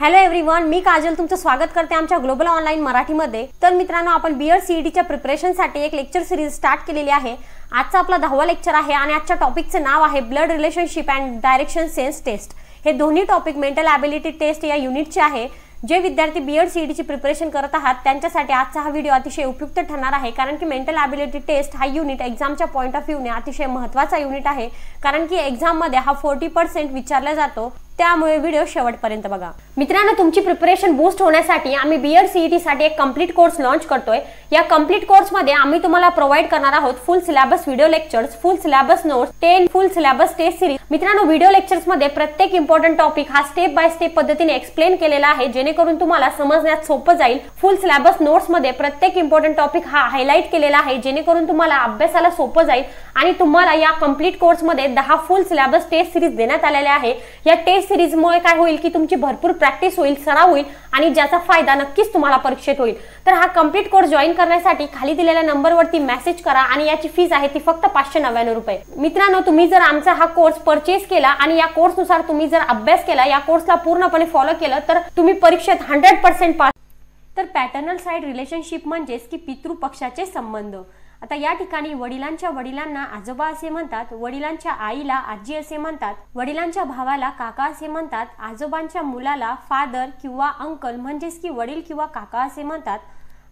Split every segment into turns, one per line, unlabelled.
hello everyone मी काजल तुमचं स्वागत करते आमच्या ग्लोबल ऑनलाईन मराठीमध्ये तर मित्रांनो आपण बी एड सीईडीच्या प्रिपरेशनसाठी एक लेक्चर सिरीज स्टार्ट केलेली आहे आजचा आपला दहावा लेक्चर आहे आणि आजच्या टॉपिकचं नाव आहे blood relationship and direction sense test हे दोन्ही टॉपिक मेंटल ॲबिलिटी टेस्ट या युनिटचे आहे जे विद्यार्थी बी एड सी प्रिपरेशन करत आहात त्यांच्यासाठी आजचा हा व्हिडिओ अतिशय उपयुक्त ठरणार आहे कारण की मेंटल ॲबिलिटी टेस्ट हा युनिट एक्झामच्या पॉईंट ऑफ ने अतिशय महत्त्वाचा युनिट आहे कारण की एक्झाममध्ये हा फोर्टी पर्सेंट विचारला जातो त्यामुळे व्हिडिओ शेवटपर्यंत बघा मित्रांनो तुमची प्रिपरेशन बूस्ट होण्यासाठी आम्ही बीएड सीईटी e साठी एक कम्प्लीट कोर्स लॉन्च करतोय या कम्प्लीट मध्ये आम्ही तुम्हाला प्रोव्हाइड करणार आहोत full syllabus video lectures full syllabus notes ten full syllabus test series मित्रांनो व्हिडिओ लेक्चर्स मध्ये प्रत्येक इम्पॉर्टंट टॉपिक हा स्टेप बाय स्टेप पद्धतीने एक्सप्लेन केलेला आहे जेणेकरून तुम्हाला समजण्यात सोपं जाईल फुल सिलेबस नोट्स मध्ये प्रत्येक इम्पॉर्टंट टॉपिक हा हायलाईट केलेला आहे जेणेकरून तुम्हाला अभ्यासाला सोपं जाईल आणि तुम्हाला या कम्प्लीट मध्ये दहा फुल सिलेबस टेस्ट सिरीज देण्यात आलेल्या आहे या टेस्ट मुळे काय होईल की तुमची भरपूर प्रॅक्टिस होईल सराव होईल आणि ज्याचा फायदा नक्कीच तुम्हाला परीक्षेत होईल तर हा कम्प्लीट कोर्स जॉईन करण्यासाठी खाली दिलेल्या नंबरवरती मेसेज करा आणि याची फीज आहे ती फक्त पाचशे नव्याण्णव रुपये मित्रांनो तुम्ही जर आमचा हा कोर्स परचेस केला आणि या कोर्सनुसार तुम्ही जर अभ्यास केला या कोर्सला पूर्णपणे फॉलो केलं तर तुम्ही परीक्षेत हंड्रेड पर्सेंट पास तर पॅटर्नल साईड रिलेशनशिप म्हणजेच की पितृपक्षाचे संबंध आता या ठिकाणी वडिलांच्या वडिलांना आजोबा असे म्हणतात वडिलांच्या आईला आजी असे म्हणतात वडिलांच्या भावाला काका असे म्हणतात आजोबांच्या मुलाला फादर किंवा अंकल म्हणजेच की वडील किंवा काका असे म्हणतात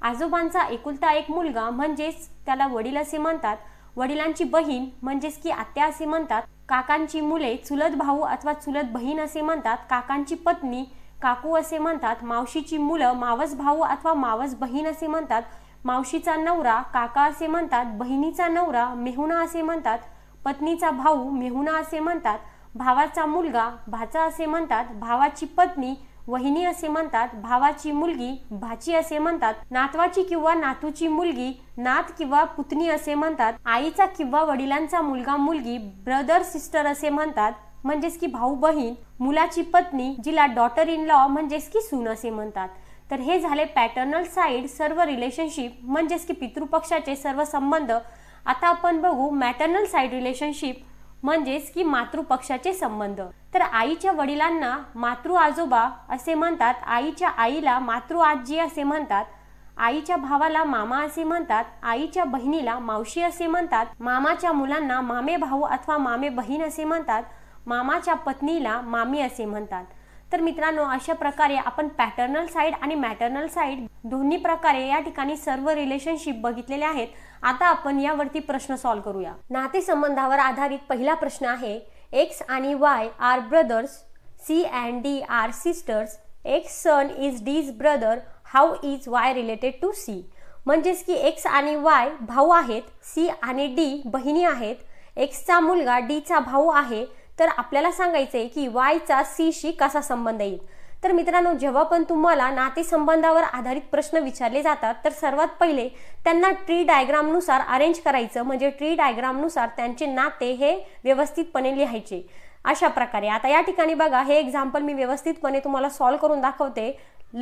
आजोबांचा एकुलता एक मुलगा म्हणजेच त्याला वडील असे म्हणतात वडिलांची बहीण म्हणजेच की आत्या असे म्हणतात काकांची मुले चुलत भाऊ अथवा चुलत बहीण असे म्हणतात काकांची पत्नी काकू असे म्हणतात मावशीची मुलं मावस भाऊ अथवा मावस बहीण असे म्हणतात मावशीचा नवरा काका असे म्हणतात बहिणीचा नवरा मेहुणा असे म्हणतात पत्नीचा भाऊ मेहुणा असे म्हणतात भावाचा मुलगा भाचा असे म्हणतात भावाची पत्नी वहिनी असे म्हणतात भावाची मुलगी भाची असे म्हणतात नातवाची किंवा नातूची मुलगी नात किंवा पुतणी असे म्हणतात आईचा किंवा वडिलांचा मुलगा मुलगी ब्रदर सिस्टर असे म्हणतात म्हणजेच की भाऊ बहीण मुलाची पत्नी जिला डॉटर इन लॉ म्हणजेच की सून असे म्हणतात तर हे झाले पॅटर्नल साईड सर्व रिलेशनशिप म्हणजेच की पितृपक्षाचे सर्व संबंध आता आपण बघू मॅटर्नल साईड रिलेशनशिप म्हणजेच की मातृपक्षाचे संबंध तर आईच्या वडिलांना मातृ आजोबा असे म्हणतात आईच्या आईला मातृ आजी असे म्हणतात आईच्या भावाला मामा असे म्हणतात आईच्या बहिणीला मावशी असे म्हणतात मामाच्या मुलांना मामे भाऊ अथवा मामे बहीण असे म्हणतात मामाच्या पत्नीला मामी असे म्हणतात तर मित्रांनो अशा प्रकारे आपण पॅटर्नल साईड आणि मॅटर्नल साईड दोन्ही प्रकारे या ठिकाणी सर्व रिलेशनशिप बघितलेले आहेत आता आपण यावरती प्रश्न सॉल्व्ह करूया नातेसंबंधावर आधारित पहिला प्रश्न आहे एक्स आणि Y are brothers C and D are sisters X son is D's brother how is Y related to C म्हणजेच की एक्स आणि वाय भाऊ आहेत सी आणि डी बहिणी आहेत एक्सचा मुलगा डीचा भाऊ आहे तर आपल्याला सांगायचं आहे की वायचा शी कसा संबंध येईल तर मित्रांनो जेव्हा पण तुम्हाला नातेसंबंधावर आधारित प्रश्न विचारले जातात तर सर्वात पहिले त्यांना ट्री डायग्रामनुसार अरेंज करायचं म्हणजे ट्री डायग्रामनुसार त्यांचे नाते हे व्यवस्थितपणे लिहायचे अशा प्रकारे आता या ठिकाणी बघा हे एक्झाम्पल मी व्यवस्थितपणे तुम्हाला सॉल्व्ह करून दाखवते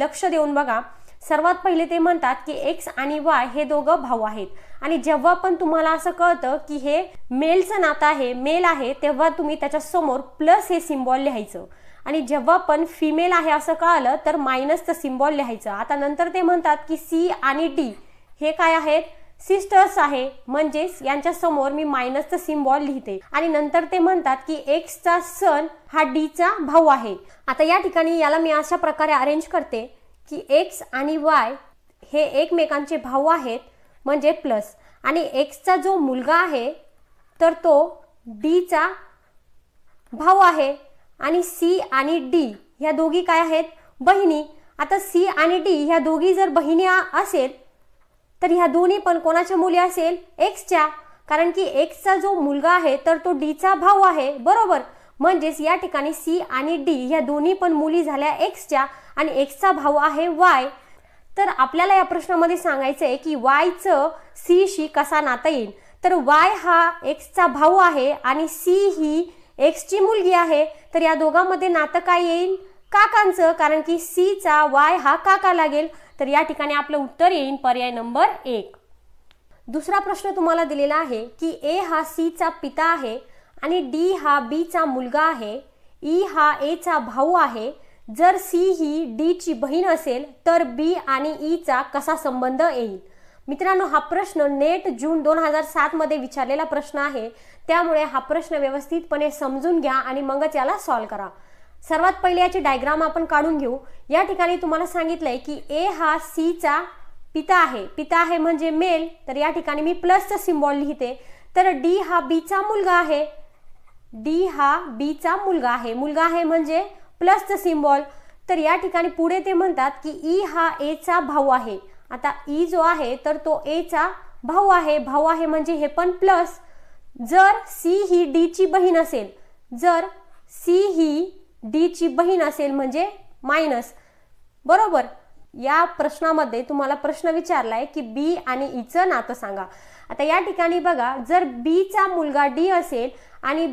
लक्ष देऊन बघा सर्वात पहिले ते म्हणतात की एक्स आणि वाय हे दोघं भाऊ आहेत आणि जेव्हा पण तुम्हाला असं कळतं की हे मेलचं नातं आहे मेल आहे तेव्हा तुम्ही त्याच्यासमोर प्लस हे सिम्बॉल लिहायचं आणि जेव्हा पण फिमेल आहे असं कळालं तर मायनसचं सिम्बॉल लिहायचं आता नंतर ते म्हणतात की सी आणि डी हे काय आहेत सिस्टर्स आहे म्हणजेच यांच्या समोर मी मायनसचं सिम्बॉल लिहिते आणि नंतर ते म्हणतात की एक्सचा सन हा चा भाऊ आहे आता या ठिकाणी याला मी अशा प्रकारे अरेंज करते की एक्स आणि वाय हे एकमेकांचे भाऊ आहेत म्हणजे प्लस आणि एक्सचा जो मुलगा आहे तर तो डीचा भाऊ आहे आणि सी आणि डी ह्या दोघी काय आहेत बहिणी आता सी आणि डी ह्या दोघी जर बहिणी असेल तर ह्या दोन्ही पण कोणाच्या मुली असेल एक्सच्या कारण की एक्सचा जो मुलगा आहे तर तो डीचा भाऊ आहे बरोबर म्हणजेच या ठिकाणी सी आणि डी ह्या दोन्ही पण मुली झाल्या एक्सच्या आणि एक्सचा भाऊ आहे वाय तर आपल्याला या प्रश्नामध्ये सांगायचं आहे की वायचं सीशी कसा नातं येईल तर वाय हा एक्सचा भाऊ आहे आणि सी ही एक्सची मुलगी आहे तर या दोघांमध्ये नातं काय येईल काकांचं कारण की सीचा वाय हा काका लागेल तर या ठिकाणी आपलं उत्तर येईल पर्याय नंबर एक दुसरा प्रश्न तुम्हाला दिलेला आहे की ए हा सीचा पिता आहे आणि डी हा बीचा मुलगा आहे ई e हा एचा भाऊ आहे जर सी ही डीची बहीण असेल तर बी आणि ईचा कसा संबंध येईल मित्रांनो हा प्रश्न नेट जून दोन हजार सातमध्ये विचारलेला प्रश्न आहे त्यामुळे हा प्रश्न व्यवस्थितपणे समजून घ्या आणि मगच याला सॉल्व करा सर्वात पहिले याची डायग्राम आपण काढून घेऊ या ठिकाणी तुम्हाला सांगितलंय की ए हा सीचा पिता आहे पिता आहे म्हणजे मेल तर या ठिकाणी मी प्लसचं सिम्बॉल लिहिते तर डी हा बीचा मुलगा आहे डी हा बीचा मुलगा आहे मुलगा आहे म्हणजे प्लसचं सिम्बॉल तर या ठिकाणी पुढे ते म्हणतात की ई e हा एचा भाऊ आहे आता ई e जो आहे तर तो एचा भाऊ आहे भाऊ आहे म्हणजे हे पण प्लस जर सी ही डीची बहीण असेल जर सी ही डीची बहीण असेल म्हणजे मायनस बरोबर या प्रश्नामध्ये तुम्हाला प्रश्न विचारलाय की बी आणि ईचं e नातं सांगा आता या ठिकाणी बघा जर बीचा मुलगा डी असेल आणि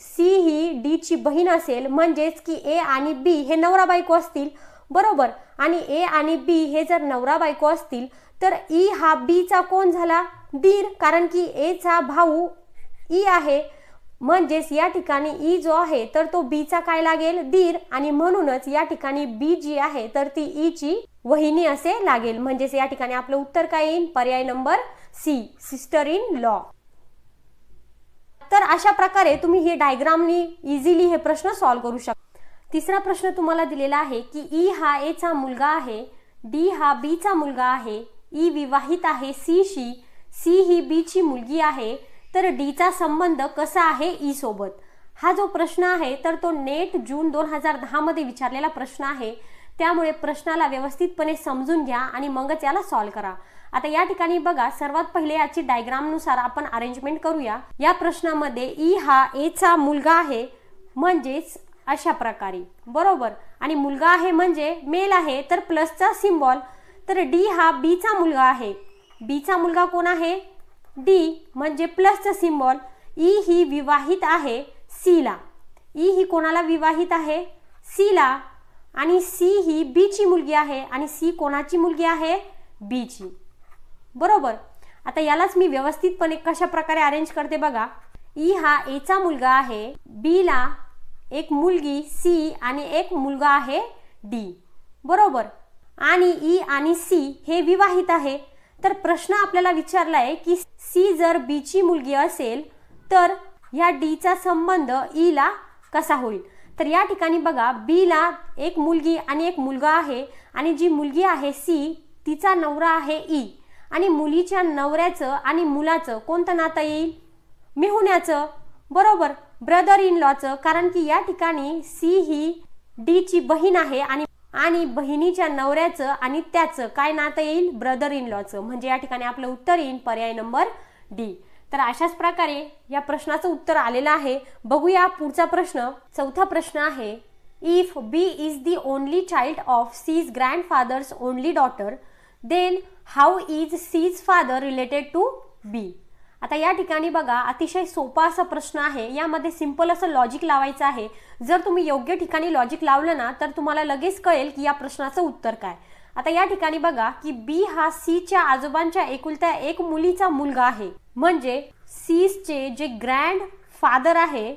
सी ही डी ची बहीण असेल म्हणजेच की ए आणि बी हे नवरा बायको असतील बरोबर आणि ए आणि बी हे जर नवरा बायको असतील तर ई e हा बीचा कोण झाला दीर कारण की एचा भाऊ ई e आहे म्हणजेच या ठिकाणी ई e जो आहे तर तो बीचा काय लागेल दीर आणि म्हणूनच या ठिकाणी बी जी आहे तर ती ई ची वहिनी असे लागेल म्हणजेच या ठिकाणी आपलं उत्तर काय येईल पर्याय number C sister in law तर अशा प्रकारे तुम्ही हे डायग्रामनी इझिली हे प्रश्न सॉल्व करू शकता तिसरा प्रश्न तुम्हाला दिलेला आहे की ई e हा एचा मुलगा आहे डी हा बीचा मुलगा आहे ई e विवाहित आहे सी शी सी ही बीची मुलगी आहे तर डीचा संबंध कसा आहे ई e सोबत हा जो प्रश्न आहे तर तो नेट जून दोन हजार दहामध्ये विचारलेला प्रश्न आहे त्यामुळे प्रश्नाला व्यवस्थितपणे समजून घ्या आणि मगच याला सॉल्व करा आता या ठिकाणी बघा सर्वात पहिले याची डायग्रामनुसार आपण अरेंजमेंट करूया या प्रश्नामध्ये ई हा एचा मुलगा आहे म्हणजेच अशा प्रकारे बरोबर आणि मुलगा आहे म्हणजे मेल आहे तर प्लसचा सिम्बॉल तर डी हा बीचा मुलगा आहे बीचा मुलगा कोण आहे डी म्हणजे प्लसचा सिम्बॉल ई ही विवाहित आहे सीला ई e ही कोणाला विवाहित आहे सीला आणि सी ही बीची मुलगी आहे आणि सी कोणाची मुलगी आहे बीची बरोबर आता यालाच मी व्यवस्थितपणे कशा प्रकारे अरेंज करते बघा ई e हा एचा मुलगा आहे बी ला एक मुलगी सी आणि एक मुलगा आहे डी बरोबर आणि ई e आणि सी हे विवाहित आहे तर प्रश्न आपल्याला विचारला आहे की सी जर बीची मुलगी असेल तर डी चा संबंध ईला e कसा होईल तर या ठिकाणी बघा बी ला एक मुलगी आणि एक मुलगा आहे आणि जी मुलगी आहे सी तिचा नवरा आहे ई आणि मुलीच्या नवऱ्याचं आणि मुलाचं कोणतं नातं येईल मिहुण्याचं बरोबर ब्रदर इन लॉचं कारण की या ठिकाणी सी ही डीची बहीण आहे आणि आणि बहिणीच्या नवऱ्याचं आणि त्याचं काय नातं येईल ब्रदर इन लॉचं म्हणजे या ठिकाणी आपलं उत्तर येईल पर्याय नंबर डी तर अशाच प्रकारे या प्रश्नाचं उत्तर आलेलं आहे बघूया पुढचा प्रश्न चौथा प्रश्न आहे if B is the only child of C's grandfather's only daughter then how is C's father related to B आता या ठिकाणी बघा अतिशय सोपा असा प्रश्न आहे यामध्ये सिंपल असं लॉजिक लावायचं आहे जर तुम्ही योग्य ठिकाणी लॉजिक लावलं ना तर तुम्हाला लगेच कळेल की या प्रश्नाचं उत्तर काय आता या ठिकाणी बघा की बी हा सीच्या आजोबांच्या एकुलत्या एक मुलीचा मुलगा आहे म्हणजे सीजचे जे ग्रँड फादर आहे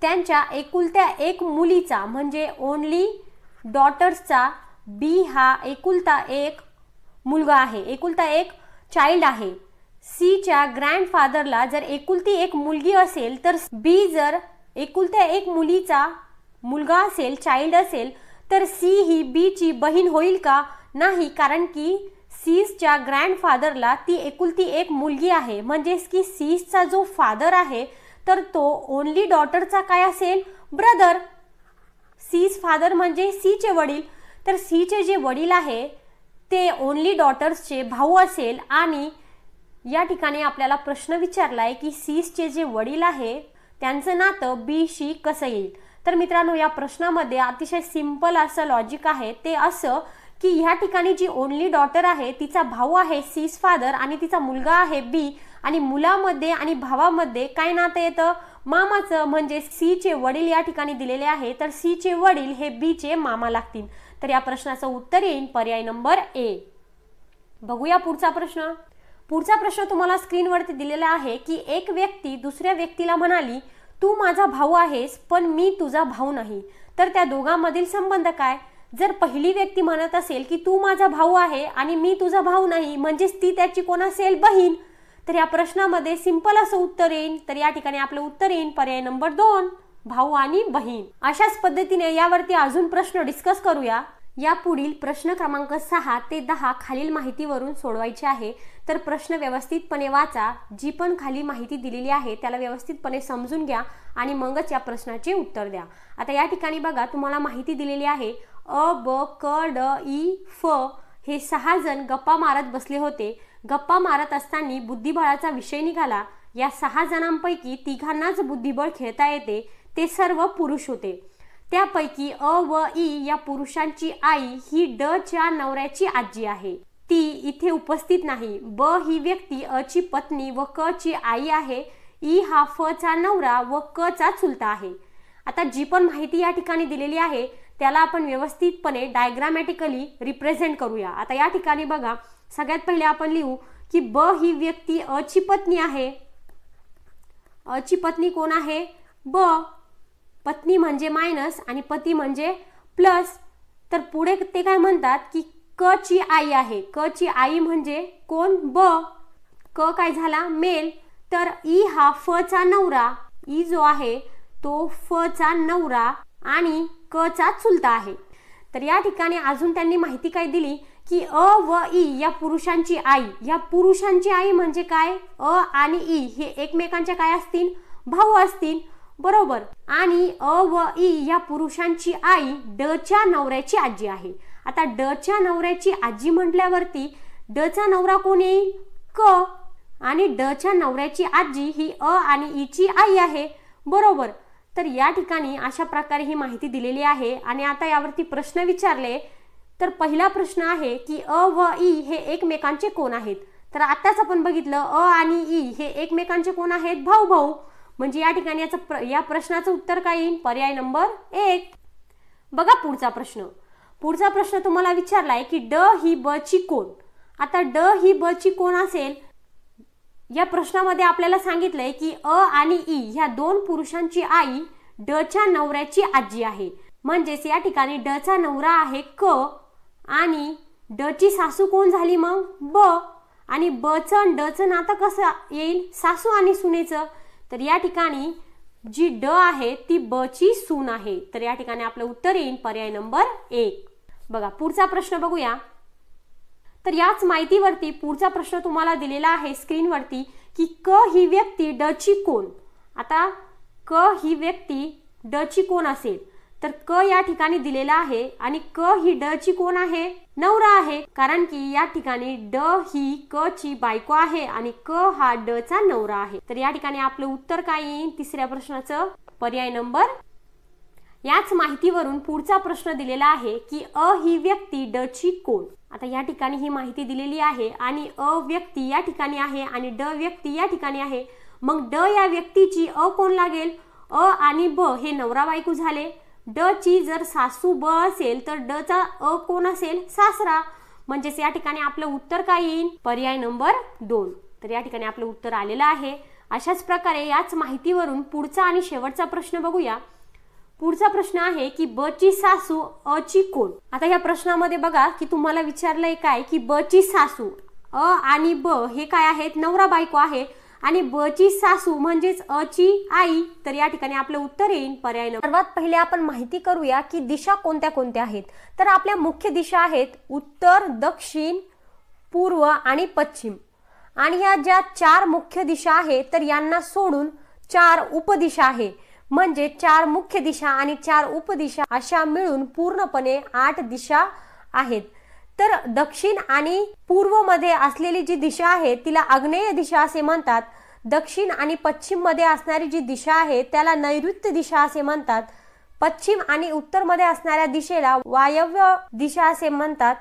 त्यांच्या एकुलत्या एक मुलीचा म्हणजे ओनली डॉटर्सचा बी हा एकुलता एक मुलगा आहे एकुलता एक चाइल्ड आहे सीच्या फादरला जर एकुलती एक मुलगी असेल तर बी जर एकुलत्या एक मुलीचा मुलगा असेल चाइल्ड असेल तर सी ही बीची बहीण होईल का नाही कारण की ग्रँड फादरला ती एकुलती एक मुलगी आहे म्हणजेच की सीजचा जो फादर आहे तर तो ओनली डॉटरचा काय असेल ब्रदर सीज फादर म्हणजे सीचे वडील तर सीचे जे वडील आहे ते ओनली डॉटर्सचे भाऊ असेल आणि या ठिकाणी आपल्याला प्रश्न विचारला आहे की सीसचे जे वडील आहे त्यांचं नातं बी शी कसं येईल तर मित्रांनो या प्रश्नामध्ये अतिशय सिम्पल असं लॉजिक आहे ते असं की ह्या ठिकाणी जी ओनली डॉटर आहे तिचा भाऊ आहे सीस फादर आणि तिचा मुलगा आहे बी आणि मुलामध्ये आणि भावामध्ये काय नातं येतं मामाचं म्हणजे सीचे वडील या ठिकाणी दिलेले आहे तर सीचे वडील हे बीचे मामा लागतील तर या प्रश्नाचं उत्तर येईल पर्याय नंबर ए बघूया पुढचा प्रश्न पुढचा प्रश्न तुम्हाला स्क्रीनवरती दिलेला आहे की एक व्यक्ती दुसऱ्या व्यक्तीला म्हणाली तू माझा भाऊ आहेस पण मी तुझा भाऊ नाही तर त्या दोघांमधील संबंध काय जर पहिली व्यक्ती म्हणत असेल की तू माझा भाऊ आहे आणि मी तुझा भाऊ नाही म्हणजेच ती त्याची कोण असेल बहीण तर या प्रश्नामध्ये सिंपल असं उत्तर येईल तर या ठिकाणी आपलं उत्तर येईल पर्याय नंबर दोन भाऊ आणि बहीण अशाच पद्धतीने यावरती अजून प्रश्न डिस्कस करूया या पुढील प्रश्न क्रमांक सहा ते दहा खालील माहितीवरून सोडवायचे आहे तर प्रश्न व्यवस्थितपणे वाचा जी पण खाली माहिती दिलेली आहे त्याला व्यवस्थितपणे समजून घ्या आणि मगच या प्रश्नाचे उत्तर द्या आता या ठिकाणी बघा तुम्हाला माहिती दिलेली आहे अ ब क ड ई फ हे सहा जण गप्पा मारत बसले होते गप्पा मारत असताना बुद्धिबळाचा विषय निघाला या सहा जणांपैकी तिघांनाच बुद्धिबळ खेळता येते ते सर्व पुरुष होते त्यापैकी अ व ई या पुरुषांची आई ही ड च्या नवऱ्याची आजी आहे ती इथे उपस्थित नाही ब ही व्यक्ती अ ची पत्नी व क ची आई आहे ई हा फ चा नवरा व क चा चुलता आहे आता जी पण माहिती या ठिकाणी दिलेली आहे त्याला आपण व्यवस्थितपणे डायग्रामॅटिकली रिप्रेझेंट करूया आता या ठिकाणी बघा सगळ्यात पहिले आपण लिहू की ब ही व्यक्ती अ ची पत्नी आहे अ ची पत्नी कोण आहे ब पत्नी म्हणजे मायनस आणि पती म्हणजे प्लस तर पुढे ते काय म्हणतात की क ची आई आहे क ची आई म्हणजे कोण ब क काय झाला मेल तर ई हा फ चा नवरा ई जो आहे तो फ चा नवरा आणि क चा चुलता आहे तर या ठिकाणी अजून त्यांनी माहिती काय दिली की अ व ई या पुरुषांची आई या पुरुषांची आई म्हणजे काय अ आणि ई हे एकमेकांच्या काय असतील भाऊ असतील बरोबर आणि अ व ई या पुरुषांची आई ड च्या नवऱ्याची आजी आहे आता ड च्या नवऱ्याची आजी म्हटल्यावरती ड चा नवरा कोण येईल क आणि ड च्या नवऱ्याची आजी ही अ आणि ची आई आहे बरोबर तर या ठिकाणी अशा प्रकारे ही माहिती दिलेली आहे आणि आता यावरती प्रश्न विचारले तर पहिला प्रश्न आहे की अ व ई हे एकमेकांचे कोण आहेत तर आताच आपण बघितलं अ आणि ई हे एकमेकांचे कोण आहेत भाऊ भाऊ म्हणजे या ठिकाणी याचं प्र या प्रश्नाचं उत्तर काय येईल पर्याय नंबर एक बघा पुढचा प्रश्न पुढचा प्रश्न तुम्हाला विचारलाय की ड ही ब ची कोण आता ड ही ब ची कोण असेल या प्रश्नामध्ये आपल्याला सांगितलंय की अ आणि ई ह्या दोन पुरुषांची आई ड च्या नवऱ्याची आजी आहे म्हणजेच या ठिकाणी ड चा नवरा आहे क आणि ड ची सासू कोण झाली मग ब आणि ब च ड चं नातं कसं येईल सासू आणि सुनेचं तर या ठिकाणी जी ड आहे ती ब ची सून आहे तर या ठिकाणी आपलं उत्तर येईल पर्याय नंबर एक बघा पुढचा प्रश्न बघूया तर याच माहितीवरती पुढचा प्रश्न तुम्हाला दिलेला आहे स्क्रीनवरती की क ही व्यक्ती ड ची कोण आता क ही व्यक्ती ड ची कोण असेल तर क या ठिकाणी दिलेला आहे आणि क ही ड ची कोण आहे नवरा आहे कारण की या ठिकाणी ड ही क ची बायको आहे आणि क हा ड चा नवरा आहे तर या ठिकाणी आपलं उत्तर काय येईल तिसऱ्या प्रश्नाचं पर्याय नंबर याच माहितीवरून पुढचा प्रश्न दिलेला आहे की अ ही व्यक्ती ड ची कोण आता या ठिकाणी ही माहिती दिलेली आहे आणि अ व्यक्ती या ठिकाणी आहे आणि ड व्यक्ती या ठिकाणी आहे मग ड या व्यक्तीची अ कोण लागेल अ आणि ब हे नवरा बायको झाले ड ची जर सासू ब असेल तर ड चा अ कोण असेल सासरा म्हणजेच या ठिकाणी आपलं उत्तर काय येईल पर्याय नंबर दोन तर या ठिकाणी आपलं उत्तर आलेलं आहे अशाच प्रकारे याच माहितीवरून पुढचा आणि शेवटचा प्रश्न बघूया पुढचा प्रश्न आहे की ब ची सासू अ ची कोण आता या प्रश्नामध्ये बघा की तुम्हाला विचारलंय काय की ब ची सासू अ आणि ब हे काय आहेत नवरा बायको आहे आणि ब ची सासू म्हणजेच अ ची आई तर या ठिकाणी आपलं उत्तर येईल पर्याय सर्वात पहिले आपण माहिती करूया की दिशा कोणत्या कोणत्या आहेत तर आपल्या मुख्य दिशा आहेत उत्तर दक्षिण पूर्व आणि पश्चिम आणि या ज्या चार मुख्य दिशा आहेत तर यांना सोडून चार उपदिशा आहे म्हणजे चार मुख्य दिशा आणि चार उपदिशा अशा मिळून पूर्णपणे आठ दिशा आहेत तर दक्षिण आणि पूर्व मध्ये असलेली जी दिशा आहे तिला आग्नेय दिशा असे म्हणतात दक्षिण आणि पश्चिम मध्ये असणारी जी दिशा आहे त्याला नैऋत्य दिशा असे म्हणतात पश्चिम आणि उत्तरमध्ये असणाऱ्या दिशेला वायव्य दिशा असे म्हणतात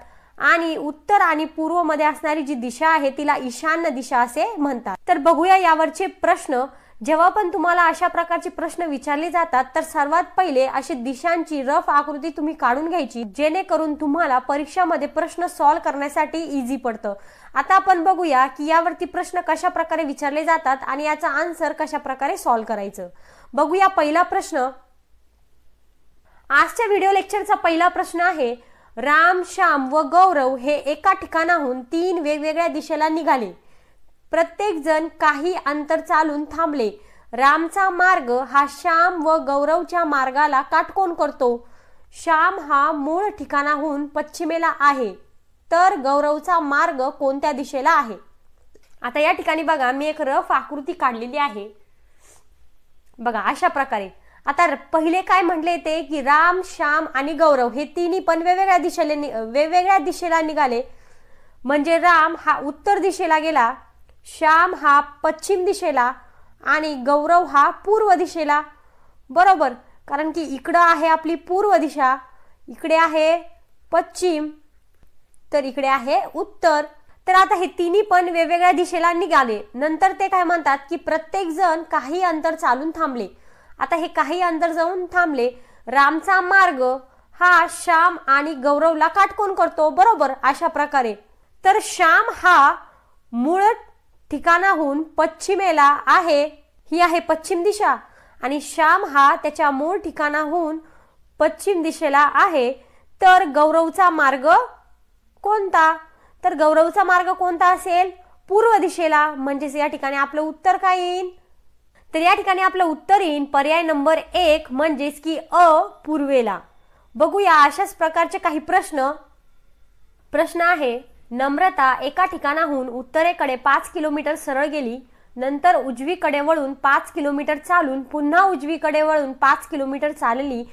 आणि उत्तर आणि पूर्वमध्ये असणारी जी दिशा आहे तिला ईशान्य दिशा असे म्हणतात तर बघूया यावरचे प्रश्न जेव्हा पण तुम्हाला अशा प्रकारचे प्रश्न विचारले जातात तर सर्वात पहिले अशी दिशांची रफ आकृती तुम्ही काढून घ्यायची जेणेकरून तुम्हाला परीक्षामध्ये प्रश्न सॉल्व करण्यासाठी इझी पडतं आता आपण बघूया की यावरती प्रश्न कशा प्रकारे विचारले जातात आणि याचा आन्सर कशा प्रकारे सॉल्व्ह करायचं बघूया पहिला प्रश्न आजच्या व्हिडिओ लेक्चरचा पहिला प्रश्न आहे राम श्याम व गौरव हे एका ठिकाणाहून तीन वेगवेगळ्या दिशेला निघाले प्रत्येक प्रत्येकजण काही अंतर चालून थांबले रामचा मार्ग हा श्याम व गौरवच्या मार्गाला काटकोन करतो श्याम हा मूळ ठिकाणाहून पश्चिमेला आहे तर गौरवचा मार्ग कोणत्या दिशेला आहे आता या ठिकाणी बघा मी एक रफ आकृती काढलेली आहे बघा अशा प्रकारे आता पहिले काय म्हटले ते की राम श्याम आणि गौरव हे तिन्ही पण वेगवेगळ्या दिशेला वेगवेगळ्या दिशेला निघाले म्हणजे राम हा उत्तर दिशेला गेला श्याम हा पश्चिम दिशेला आणि गौरव हा पूर्व दिशेला बरोबर कारण की इकडं आहे आपली पूर्व दिशा इकडे आहे पश्चिम तर इकडे आहे उत्तर तर आता हे तिन्ही पण वेगवेगळ्या दिशेला निघाले नंतर ते काय म्हणतात की प्रत्येक जण काही अंतर चालून थांबले आता हे काही अंतर जाऊन थांबले रामचा मार्ग हा श्याम आणि गौरवला काटकोन करतो बरोबर अशा प्रकारे तर श्याम हा मूळ ठिकाणाहून पश्चिमेला आहे ही आहे पश्चिम दिशा आणि श्याम हा त्याच्या मूळ ठिकाणाहून पश्चिम दिशेला आहे तर गौरवचा मार्ग कोणता तर गौरवचा मार्ग कोणता असेल पूर्व दिशेला म्हणजेच या ठिकाणी आपलं उत्तर काय येईल तर या ठिकाणी आपलं उत्तर येईल पर्याय नंबर एक म्हणजेच की अ पूर्वेला बघूया अशाच प्रकारचे काही प्रश्न प्रश्न आहे नम्रता एका ठिकाणाहून उत्तरेकडे पाच किलोमीटर सरळ गेली नंतर उजवीकडे वळून पाच किलोमीटर चालून पुन्हा उजवीकडे वळून पाच किलोमीटर चालली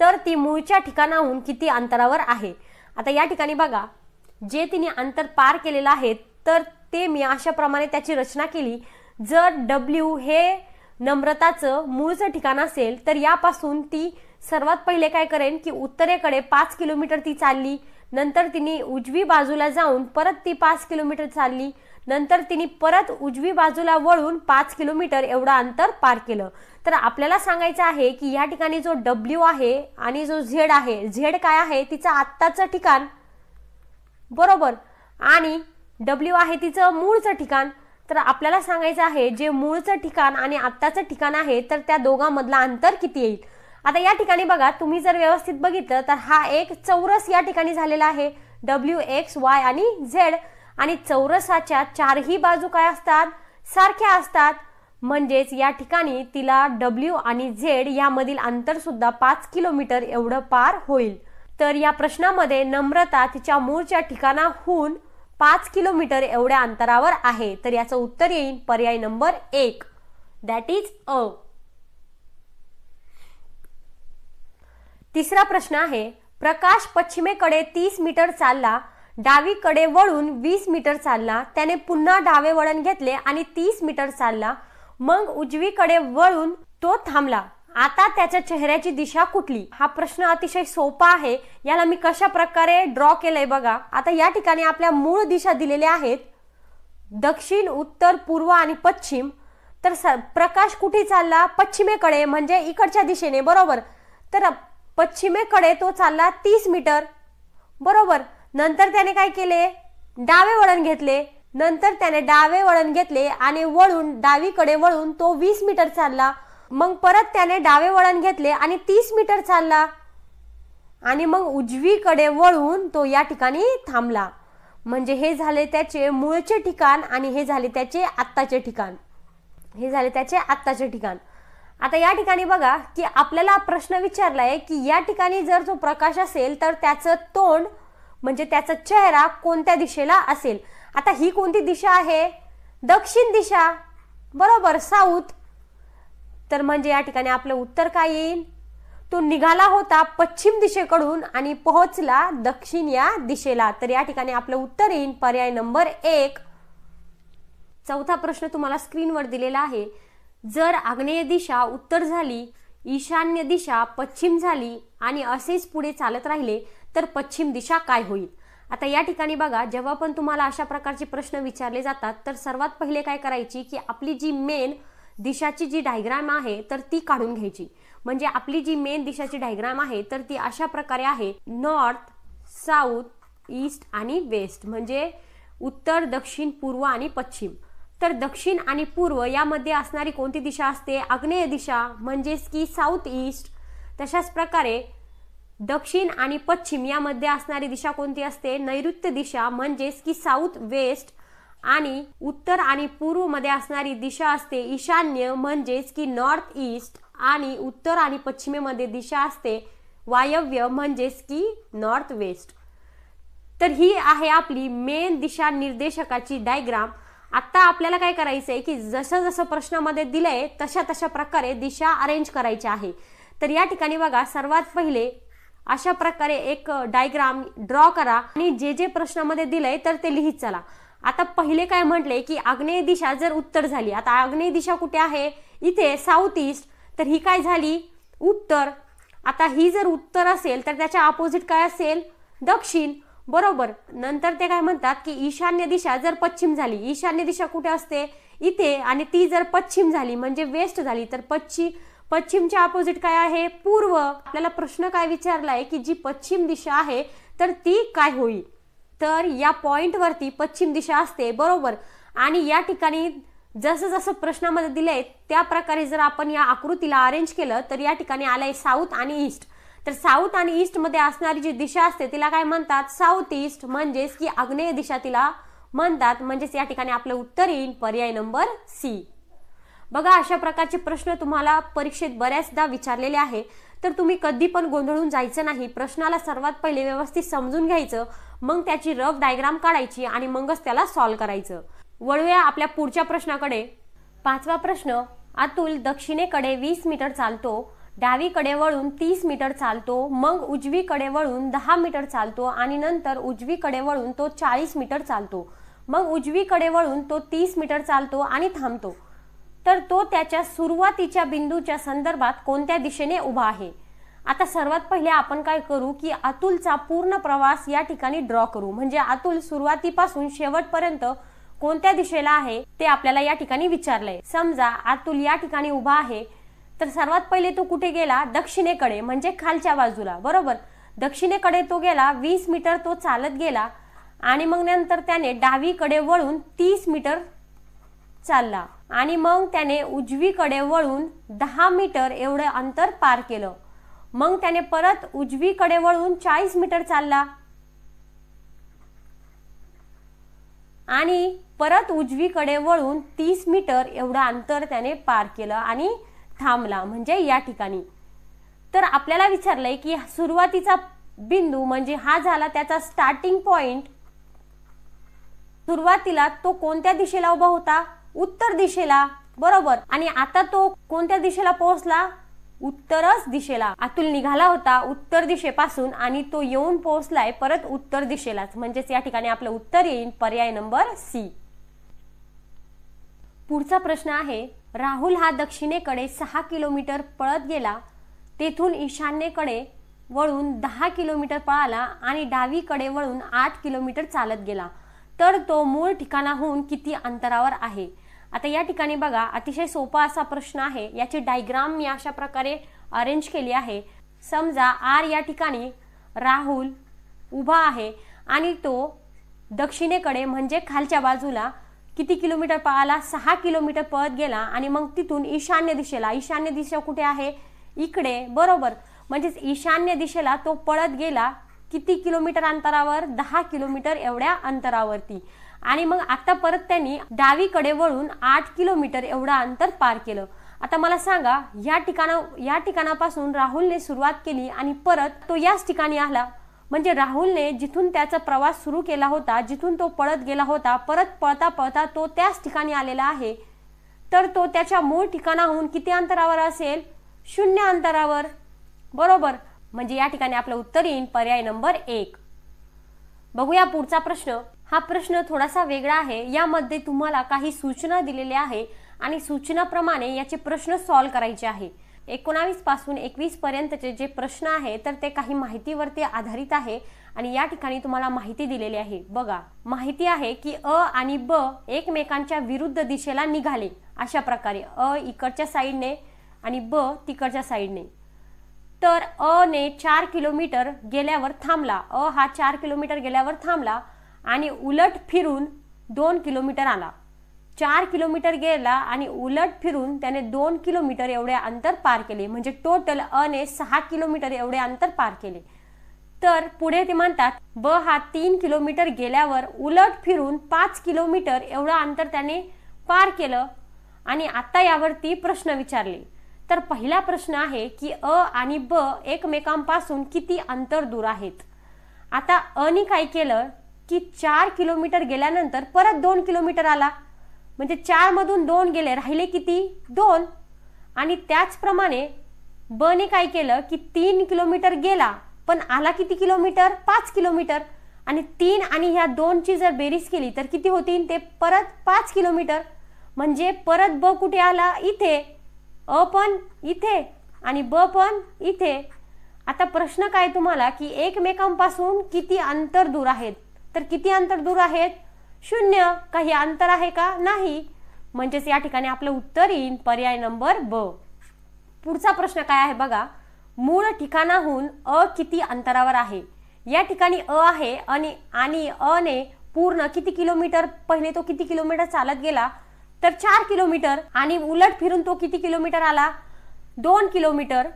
तर ती मूळच्या ठिकाणाहून किती अंतरावर आहे आता या ठिकाणी बघा जे तिने अंतर पार केलेलं आहे तर ते मी अशाप्रमाणे त्याची रचना केली जर डब्ल्यू हे नम्रताचं मूळचं ठिकाण असेल तर यापासून ती सर्वात पहिले काय करेन की उत्तरेकडे पाच किलोमीटर ती चालली नंतर तिने उजवी बाजूला जाऊन परत ती पाच किलोमीटर चालली नंतर तिने परत उजवी बाजूला वळून पाच किलोमीटर एवढं अंतर पार केलं तर आपल्याला सांगायचं आहे की या ठिकाणी जो डब्ल्यू आहे आणि जो झेड आहे झेड काय आहे तिचं आत्ताचं ठिकाण बरोबर आणि डब्ल्यू आहे तिचं मूळचं ठिकाण तर आपल्याला सांगायचं आहे जे मूळचं ठिकाण आणि आत्ताचं ठिकाण आहे तर त्या दोघांमधलं अंतर किती येईल आता या ठिकाणी बघा तुम्ही जर व्यवस्थित बघितलं तर हा एक चौरस या ठिकाणी झालेला आहे डब्ल्यू एक्स वाय आणि झेड आणि चौरसाच्या चारही बाजू काय असतात सारख्या असतात म्हणजेच या ठिकाणी तिला डब्ल्यू आणि झेड यामधील अंतर सुद्धा पाच किलोमीटर एवढं पार होईल तर या प्रश्नामध्ये नम्रता तिच्या मूळच्या ठिकाणाहून पाच किलोमीटर एवढ्या अंतरावर आहे तर याचं उत्तर येईल पर्याय नंबर एक दॅट इज अ तिसरा प्रश्न आहे प्रकाश पश्चिमेकडे तीस मीटर चालला डावीकडे वळून वीस मीटर चालला त्याने पुन्हा डावे वळण घेतले आणि तीस मीटर चालला मग उजवीकडे वळून तो थांबला आता त्याच्या चेहऱ्याची दिशा कुठली हा प्रश्न अतिशय सोपा आहे याला मी कशा प्रकारे ड्रॉ केलंय बघा आता या ठिकाणी आपल्या मूळ दिशा दिलेल्या आहेत दक्षिण उत्तर पूर्व आणि पश्चिम तर प्रकाश कुठे चालला पश्चिमेकडे म्हणजे इकडच्या दिशेने बरोबर तर पश्चिमेकडे तो चालला तीस मीटर बरोबर नंतर त्याने काय केले डावे वळण घेतले नंतर त्याने डावे वळण घेतले आणि वळून डावीकडे वळून तो वीस मीटर चालला मग परत त्याने डावे वळण घेतले आणि तीस मीटर चालला आणि मग उजवीकडे वळून तो या ठिकाणी थांबला म्हणजे हे झाले त्याचे मूळचे ठिकाण आणि हे झाले त्याचे आत्ताचे ठिकाण हे झाले त्याचे आत्ताचे ठिकाण आता या ठिकाणी बघा की आपल्याला प्रश्न विचारला आहे की या ठिकाणी जर जो प्रकाश असेल तर त्याचं तोंड म्हणजे त्याचा चेहरा कोणत्या दिशेला असेल आता ही कोणती दिशा आहे दक्षिण दिशा बरोबर साऊथ तर म्हणजे या ठिकाणी आपलं उत्तर काय येईल तो निघाला होता पश्चिम दिशेकडून आणि पोहोचला दक्षिण या दिशेला तर या ठिकाणी आपलं उत्तर येईल पर्याय नंबर एक चौथा प्रश्न तुम्हाला स्क्रीनवर दिलेला आहे जर आग्नेय दिशा उत्तर झाली ईशान्य दिशा पश्चिम झाली आणि असेच पुढे चालत राहिले तर पश्चिम दिशा काय होईल आता या ठिकाणी बघा जेव्हा पण तुम्हाला अशा प्रकारचे प्रश्न विचारले जातात तर सर्वात पहिले काय करायची की आपली जी मेन दिशाची जी डायग्राम आहे तर ती काढून घ्यायची म्हणजे आपली जी मेन दिशाची डायग्राम आहे तर ती अशा प्रकारे आहे नॉर्थ साऊथ ईस्ट आणि वेस्ट म्हणजे उत्तर दक्षिण पूर्व आणि पश्चिम तर दक्षिण आणि पूर्व यामध्ये असणारी कोणती दिशा असते आग्नेय दिशा म्हणजेच की साऊथ ईस्ट तशाच प्रकारे दक्षिण आणि पश्चिम यामध्ये असणारी दिशा कोणती असते नैऋत्य दिशा म्हणजेच की साऊथ वेस्ट आणि उत्तर आणि पूर्वमध्ये असणारी दिशा असते ईशान्य म्हणजेच की नॉर्थ ईस्ट आणि उत्तर आणि पश्चिमेमध्ये दिशा असते वायव्य म्हणजेच की नॉर्थ वेस्ट तर ही आहे आपली मेन दिशा निर्देशकाची डायग्राम आत्ता आपल्याला काय करायचं आहे की जसं जसं प्रश्नामध्ये दिलंय तशा तशा प्रकारे दिशा अरेंज करायची आहे तर या ठिकाणी बघा सर्वात पहिले अशा प्रकारे एक डायग्राम ड्रॉ करा आणि जे जे प्रश्नामध्ये दिलंय तर ते लिहित चला आता पहिले काय म्हटले की आग्नेय दिशा जर उत्तर झाली आता आग्नेय दिशा कुठे आहे इथे साऊथ ईस्ट तर ही काय झाली उत्तर आता ही जर उत्तर असेल तर त्याच्या अपोजिट काय असेल दक्षिण बरोबर नंतर ते काय म्हणतात की ईशान्य दिशा जर पश्चिम झाली ईशान्य दिशा कुठे असते इथे आणि ती जर पश्चिम झाली म्हणजे वेस्ट झाली तर पश्चिम पश्चिमच्या अपोजिट काय आहे पूर्व आपल्याला प्रश्न काय विचारला आहे की जी पश्चिम दिशा आहे तर ती काय होईल तर या पॉईंटवरती पश्चिम दिशा असते बरोबर आणि या ठिकाणी जसं जसं प्रश्नामध्ये दिले त्या प्रकारे जर आपण या आकृतीला अरेंज केलं तर या ठिकाणी आलं साऊथ आणि ईस्ट तर साऊथ आणि ईस्टमध्ये असणारी जी दिशा असते तिला काय म्हणतात साऊथ ईस्ट म्हणजेच की आग्नेय दिशा तिला म्हणतात म्हणजेच या ठिकाणी आपलं उत्तर येईल पर्याय नंबर सी बघा अशा प्रकारचे प्रश्न तुम्हाला परीक्षेत बऱ्याचदा विचारलेले आहे तर तुम्ही कधी पण गोंधळून जायचं नाही प्रश्नाला सर्वात पहिले व्यवस्थित समजून घ्यायचं मग त्याची रफ डायग्राम काढायची आणि मगच त्याला सॉल्व्ह करायचं वळूया आपल्या पुढच्या प्रश्नाकडे पाचवा प्रश्न अतुल दक्षिणेकडे वीस मीटर चालतो डावीकडे वळून तीस मीटर चालतो मग उजवीकडे वळून दहा मीटर चालतो आणि नंतर उजवीकडे वळून तो चाळीस मीटर चालतो मग उजवीकडे वळून तो तीस मीटर चालतो आणि थांबतो तर तो त्याच्या सुरुवातीच्या बिंदूच्या संदर्भात कोणत्या दिशेने उभा आहे आता सर्वात पहिले आपण काय करू की अतुलचा पूर्ण प्रवास या ठिकाणी ड्रॉ करू म्हणजे अतुल सुरुवातीपासून शेवटपर्यंत कोणत्या दिशेला आहे ते आपल्याला या ठिकाणी विचारलंय समजा अतुल या ठिकाणी उभा आहे तर सर्वात पहिले तो कुठे गेला दक्षिणेकडे म्हणजे खालच्या बाजूला बरोबर दक्षिणेकडे तो गेला वीस मीटर तो चालत गेला आणि मग नंतर त्याने डावीकडे वळून तीस मीटर चालला आणि मग त्याने उजवीकडे वळून दहा मीटर एवढं अंतर पार केलं मग त्याने परत उजवीकडे वळून चाळीस मीटर चालला आणि परत उजवीकडे वळून तीस मीटर एवढं अंतर त्याने पार केलं आणि थांबला म्हणजे या ठिकाणी तर आपल्याला विचारलंय की सुरुवातीचा बिंदू म्हणजे हा झाला त्याचा स्टार्टिंग पॉइंट सुरुवातीला तो कोणत्या दिशेला उभा होता उत्तर दिशेला बरोबर आणि आता तो कोणत्या दिशेला पोहोचला उत्तरच दिशेला अतुल निघाला होता उत्तर दिशेपासून आणि तो येऊन पोहोचलाय परत उत्तर दिशेलाच म्हणजेच या ठिकाणी आपलं उत्तर येईल पर्याय नंबर सी पुढचा प्रश्न आहे राहुल हा दक्षिणेकडे सहा किलोमीटर पळत गेला तेथून ईशान्येकडे वळून दहा किलोमीटर पळाला आणि डावीकडे वळून आठ किलोमीटर चालत गेला तर तो मूळ ठिकाणाहून किती अंतरावर आहे आता या ठिकाणी बघा अतिशय सोपा असा प्रश्न आहे याची डायग्राम मी अशा प्रकारे अरेंज केली आहे समजा आर या ठिकाणी राहुल उभा आहे आणि तो दक्षिणेकडे म्हणजे खालच्या बाजूला किती किलोमीटर पळाला सहा किलोमीटर पळत गेला आणि मग तिथून ईशान्य दिशेला ईशान्य दिशा कुठे आहे इकडे बरोबर म्हणजेच ईशान्य दिशेला तो पळत गेला किती किलोमीटर अंतरावर दहा किलोमीटर एवढ्या अंतरावरती आणि मग आता परत त्यांनी डावीकडे वळून आठ किलोमीटर एवढं अंतर पार केलं आता मला सांगा या ठिकाणा या ठिकाणापासून राहुलने सुरुवात केली आणि परत तो याच ठिकाणी आला म्हणजे राहुलने जिथून त्याचा प्रवास सुरू केला होता जिथून तो पळत गेला होता परत पळता पळता तो त्याच ठिकाणी आलेला आहे तर तो त्याच्या मूळ ठिकाणाहून किती अंतरावर असेल शून्य अंतरावर बरोबर म्हणजे या ठिकाणी आपलं उत्तर येईल पर्याय नंबर एक बघूया पुढचा प्रश्न हा प्रश्न थोडासा वेगळा आहे यामध्ये तुम्हाला काही सूचना दिलेल्या आहे आणि सूचनाप्रमाणे याचे प्रश्न सॉल्व्ह करायचे आहे एकोणावीस पासून एकवीस पर्यंतचे जे प्रश्न आहे तर ते काही माहितीवरती आधारित आहे आणि या ठिकाणी तुम्हाला माहिती दिलेली आहे बघा माहिती आहे की अ आणि ब एकमेकांच्या विरुद्ध दिशेला निघाले अशा प्रकारे अ इकडच्या साईडने आणि ब तिकडच्या साईडने तर अ ने चार किलोमीटर गेल्यावर थांबला अ हा चार किलोमीटर गेल्यावर थांबला आणि उलट फिरून दोन किलोमीटर आला चार किलोमीटर गेला आणि उलट फिरून त्याने दोन किलोमीटर एवढे अंतर पार केले म्हणजे टोटल अने सहा किलोमीटर एवढे अंतर पार केले तर पुढे ते म्हणतात ब हा तीन किलोमीटर गेल्यावर उलट फिरून पाच किलोमीटर एवढं अंतर त्याने पार केलं आणि आता यावरती प्रश्न विचारले तर पहिला प्रश्न आहे की अ आणि ब एकमेकांपासून किती अंतर दूर आहेत आता अने काय केलं की चार किलोमीटर गेल्यानंतर परत दोन किलोमीटर आला म्हणजे चारमधून दोन गेले राहिले किती दोन आणि त्याचप्रमाणे बने काय केलं की तीन किलोमीटर गेला पण आला किती किलोमीटर पाच किलोमीटर आणि तीन आणि ह्या दोनची जर बेरीज केली तर किती होतील ते परत पाच किलोमीटर म्हणजे परत ब कुठे आला इथे अ पण इथे आणि ब पण इथे आता प्रश्न काय तुम्हाला की एकमेकांपासून किती अंतर दूर आहेत तर किती अंतर दूर आहेत शून्य काही अंतर आहे का नाही म्हणजेच या ठिकाणी आपलं उत्तर येईल पर्याय नंबर ब पुढचा प्रश्न काय आहे बघा मूळ ठिकाणाहून अ किती अंतरावर आहे या ठिकाणी अ आहे आणि आणि अ ने पूर्ण किती किलोमीटर पहिले तो किती किलोमीटर चालत गेला तर चार किलोमीटर आणि उलट फिरून तो किती किलोमीटर आला दोन किलोमीटर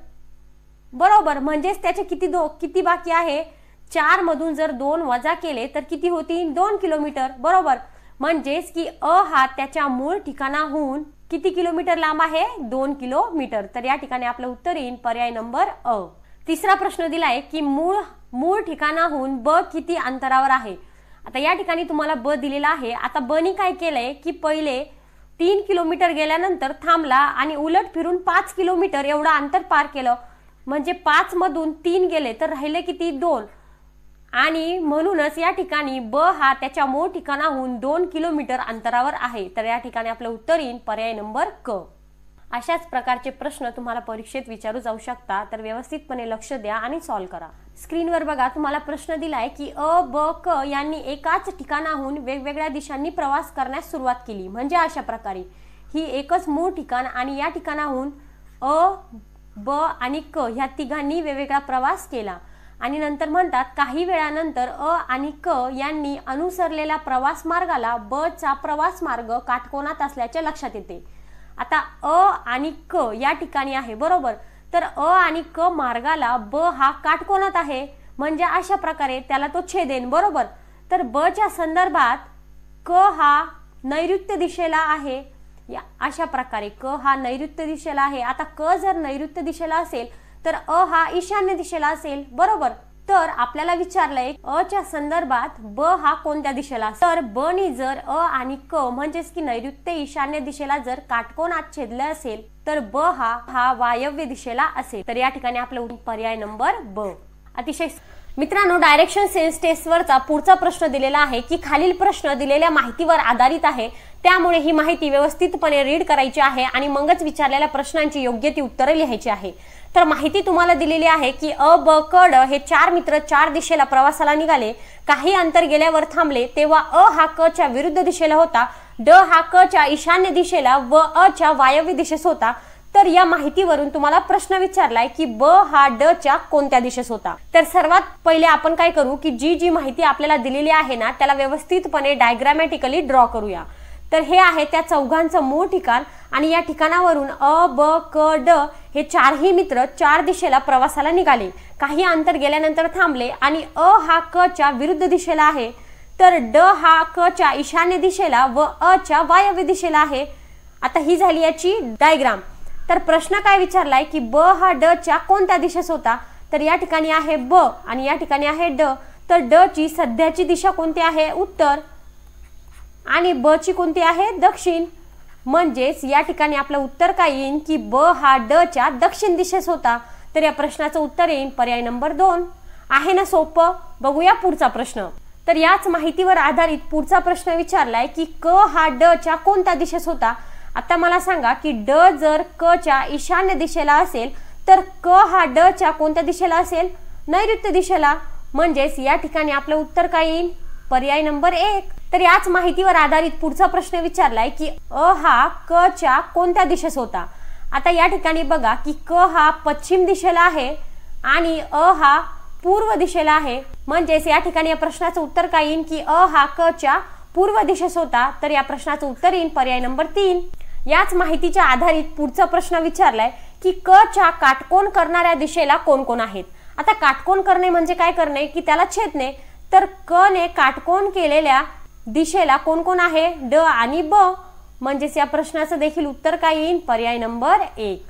बरोबर म्हणजेच त्याचे किती दो किती बाकी आहे चार मधून जर दोन वजा केले तर किती होतील दोन किलोमीटर बरोबर म्हणजेच की अ हा त्याच्या मूळ ठिकाणाहून किती किलोमीटर लांब आहे दोन किलोमीटर तर या ठिकाणी आपलं उत्तर येईल पर्याय नंबर अ तिसरा प्रश्न दिलाय की मूळ मूळ ठिकाणाहून ब किती अंतरावर आहे आता या ठिकाणी तुम्हाला ब दिलेला आहे आता बनी काय केलंय की पहिले तीन किलोमीटर गेल्यानंतर थांबला आणि उलट फिरून पाच किलोमीटर एवढं अंतर पार केलं म्हणजे पाच मधून तीन गेले तर राहिले किती दोन आणि म्हणूनच या ठिकाणी ब हा त्याच्या मूळ ठिकाणाहून दोन किलोमीटर अंतरावर आहे तर या ठिकाणी आपलं उत्तर येईल पर्याय नंबर क अशाच प्रकारचे प्रश्न तुम्हाला परीक्षेत विचारू जाऊ शकता तर व्यवस्थितपणे लक्ष द्या आणि सॉल्व्ह करा स्क्रीनवर बघा तुम्हाला प्रश्न दिलाय की अ ब क यांनी एकाच ठिकाणाहून वेगवेगळ्या दिशांनी प्रवास करण्यास सुरुवात केली म्हणजे अशा प्रकारे ही एकच मूळ ठिकाण आणि या ठिकाणाहून अ ब आणि क ह्या तिघांनी वेगवेगळा प्रवास केला आणि नंतर म्हणतात काही वेळानंतर अ आणि क यांनी अनुसरलेल्या प्रवास मार्गाला ब चा प्रवास मार्ग काटकोनात असल्याचे लक्षात येते आता अ आणि क या ठिकाणी आहे बरोबर तर अ आणि क मार्गाला ब हा काटकोनात आहे म्हणजे अशा प्रकारे त्याला तो छेदेन बरोबर तर ब च्या संदर्भात क हा नैऋत्य दिशेला आहे या अशा प्रकारे क हा नैऋत्य दिशेला आहे आता क जर नैऋत्य दिशेला असेल तर अ हा ईशान्य दिशेला असेल बरोबर तर आपल्याला विचारलंय अ च्या संदर्भात ब हा कोणत्या दिशेला तर ब नी जर अ आणि क म्हणजेच की नैऋत्य ईशान्य दिशेला जर आत छेदलं असेल तर ब हा हा वायव्य दिशेला असेल तर या ठिकाणी आपला पर्याय नंबर ब अतिशय मित्रांनो डायरेक्शन सेन्स टेस्टवरचा पुढचा प्रश्न दिलेला आहे की खालील प्रश्न दिलेल्या माहितीवर आधारित आहे त्यामुळे ही माहिती व्यवस्थितपणे रीड करायची आहे आणि मगच विचारलेल्या प्रश्नांची योग्य ती उत्तरं लिहायची आहे तर माहिती तुम्हाला दिलेली आहे की अ ब कड हे चार मित्र चार दिशेला प्रवासाला निघाले काही अंतर गेल्यावर थांबले तेव्हा अ हा क च्या विरुद्ध दिशेला होता ड हा क च्या ईशान्य दिशेला व अ च्या वायव्य दिशेस होता तर या माहितीवरून तुम्हाला प्रश्न विचारलाय की ब हा ड च्या कोणत्या दिशेस होता तर सर्वात पहिले आपण काय करू की जी जी माहिती आपल्याला दिलेली आहे ना त्याला व्यवस्थितपणे डायग्रामॅटिकली ड्रॉ करूया तर हे आहे त्या चौघांचं मूळ ठिकाण आणि या ठिकाणावरून अ ब क ड हे चारही मित्र चार दिशेला प्रवासाला निघाले काही अंतर गेल्यानंतर थांबले आणि अ हा क च्या विरुद्ध दिशेला आहे तर ड हा क च्या ईशान्य दिशेला व अ च्या वायव्य दिशेला आहे आता ही झाली याची डायग्राम तर प्रश्न काय विचारलाय की ब हा ड च्या कोणत्या दिशेस होता तर या ठिकाणी आहे ब आणि या ठिकाणी आहे ड तर ड ची सध्याची दिशा कोणती आहे उत्तर आणि ब ची कोणती आहे दक्षिण म्हणजेच या ठिकाणी आपलं उत्तर काय येईल की ब हा ड च्या दक्षिण दिशेस होता तर या प्रश्नाचं उत्तर येईल पर्याय नंबर दोन आहे ना सोपं बघूया पुढचा प्रश्न तर याच माहितीवर आधारित पुढचा प्रश्न विचारलाय की क हा ड च्या कोणत्या दिशेस होता आता मला सांगा की ड जर क च्या ईशान्य दिशेला असेल तर क हा ड च्या कोणत्या दिशेला असेल नैऋत्य दिशेला म्हणजेच या ठिकाणी आपलं उत्तर काय येईल पर्याय नंबर एक तर याच माहितीवर आधारित पुढचा प्रश्न विचारलाय की अ हा क च्या कोणत्या दिशेस होता आता या ठिकाणी बघा की क हा पश्चिम दिशेला आहे आणि अ हा पूर्व दिशेला आहे म्हणजेच या ठिकाणी या प्रश्नाचं उत्तर काय येईल की अ हा क च्या पूर्व दिशेस होता तर या प्रश्नाचं उत्तर येईल पर्याय नंबर तीन याच माहितीच्या आधारित पुढचा प्रश्न विचारलाय की क च्या काटकोण करणाऱ्या दिशेला कोण कोण आहेत आता काटकोण करणे म्हणजे काय करणे की त्याला छेदणे तर क ने काटकोन केलेल्या दिशेला कोण कोण आहे ड आणि ब म्हणजेच या प्रश्नाचं देखील उत्तर काय येईल पर्याय नंबर एक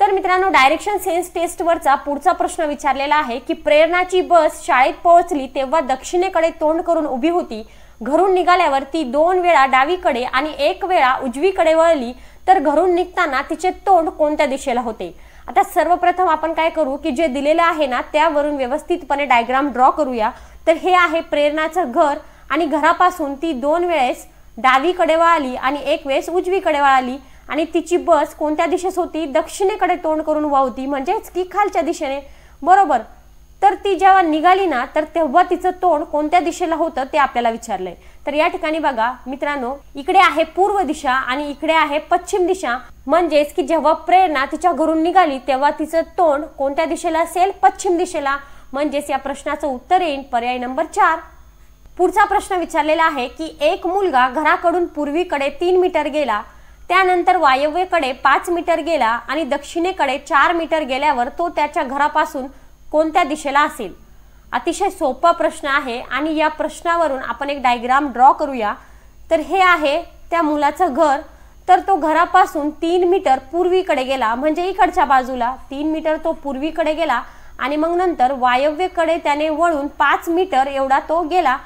तर मित्रांनो डायरेक्शन सेन्स टेस्टवरचा पुढचा प्रश्न विचारलेला आहे की प्रेरणाची बस शाळेत पोहोचली तेव्हा दक्षिणेकडे तोंड करून उभी होती घरून निघाल्यावर ती दोन वेळा डावीकडे आणि एक वेळा उजवीकडे वळली तर घरून निघताना तिचे तोंड कोणत्या दिशेला होते आता सर्वप्रथम आपण काय करू की जे दिलेलं आहे ना त्यावरून व्यवस्थितपणे डायग्राम ड्रॉ करूया तर हे आहे प्रेरणाचं घर आणि घरापासून ती दोन वेळेस डावीकडे वळाली आणि एक वेळेस उजवीकडे वळाली आणि तिची बस कोणत्या दिशेस होती दक्षिणेकडे तोंड करून वाहती म्हणजेच की खालच्या दिशेने बरोबर तर ती जेव्हा निघाली ना तर तेव्हा तिचं तोंड कोणत्या दिशेला होतं ते आपल्याला विचारलंय तर या ठिकाणी बघा मित्रांनो इकडे आहे पूर्व दिशा आणि इकडे आहे पश्चिम दिशा म्हणजेच की जेव्हा प्रेरणा तिच्या घरून निघाली तेव्हा तिचं तोंड कोणत्या दिशेला असेल पश्चिम दिशेला म्हणजेच या प्रश्नाचं उत्तर येईल पर्याय नंबर चार पुढचा प्रश्न विचारलेला आहे की एक मुलगा घराकडून पूर्वीकडे तीन मीटर गेला त्यानंतर वायव्येकडे पाच मीटर गेला आणि दक्षिणेकडे चार मीटर गेल्यावर तो त्याच्या घरापासून कोणत्या दिशेला असेल अतिशय सोपा प्रश्न आहे आणि या प्रश्नावरून आपण एक डायग्राम ड्रॉ करूया तर हे आहे त्या मुलाचं घर तर तो घरापासून तीन मीटर पूर्वीकडे गेला म्हणजे इकडच्या बाजूला तीन मीटर तो पूर्वीकडे गेला आणि मग नंतर वायव्येकडे त्याने वळून पाच मीटर एवढा तो गेला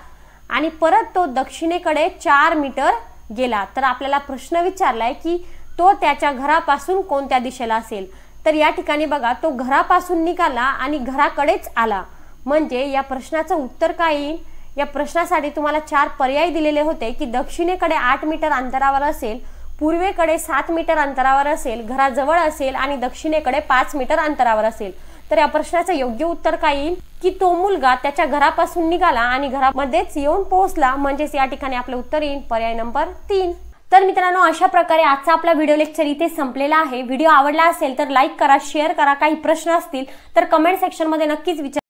आणि परत तो दक्षिणेकडे चार मीटर गेला तर आपल्याला प्रश्न विचारलाय की तो त्याच्या घरापासून कोणत्या दिशेला असेल तर या ठिकाणी बघा तो घरापासून निघाला आणि घराकडेच आला म्हणजे या प्रश्नाचं उत्तर काय येईल या प्रश्नासाठी तुम्हाला चार पर्याय दिलेले होते की दक्षिणेकडे आठ मीटर अंतरावर असेल पूर्वेकडे सात मीटर अंतरावर असेल घराजवळ असेल आणि दक्षिणेकडे पाच मीटर अंतरावर असेल तर या प्रश्नाचं योग्य उत्तर काय येईल की तो मुलगा त्याच्या घरापासून निघाला आणि घरामध्येच येऊन पोहोचला म्हणजेच या ठिकाणी आपलं उत्तर येईल पर्याय नंबर तीन तर मित्रांनो अशा प्रकारे आजचा आपला व्हिडिओ लेक्चर इथे संपलेला आहे व्हिडिओ आवडला असेल तर लाईक करा शेअर करा काही प्रश्न असतील तर कमेंट सेक्शनमध्ये नक्कीच विचार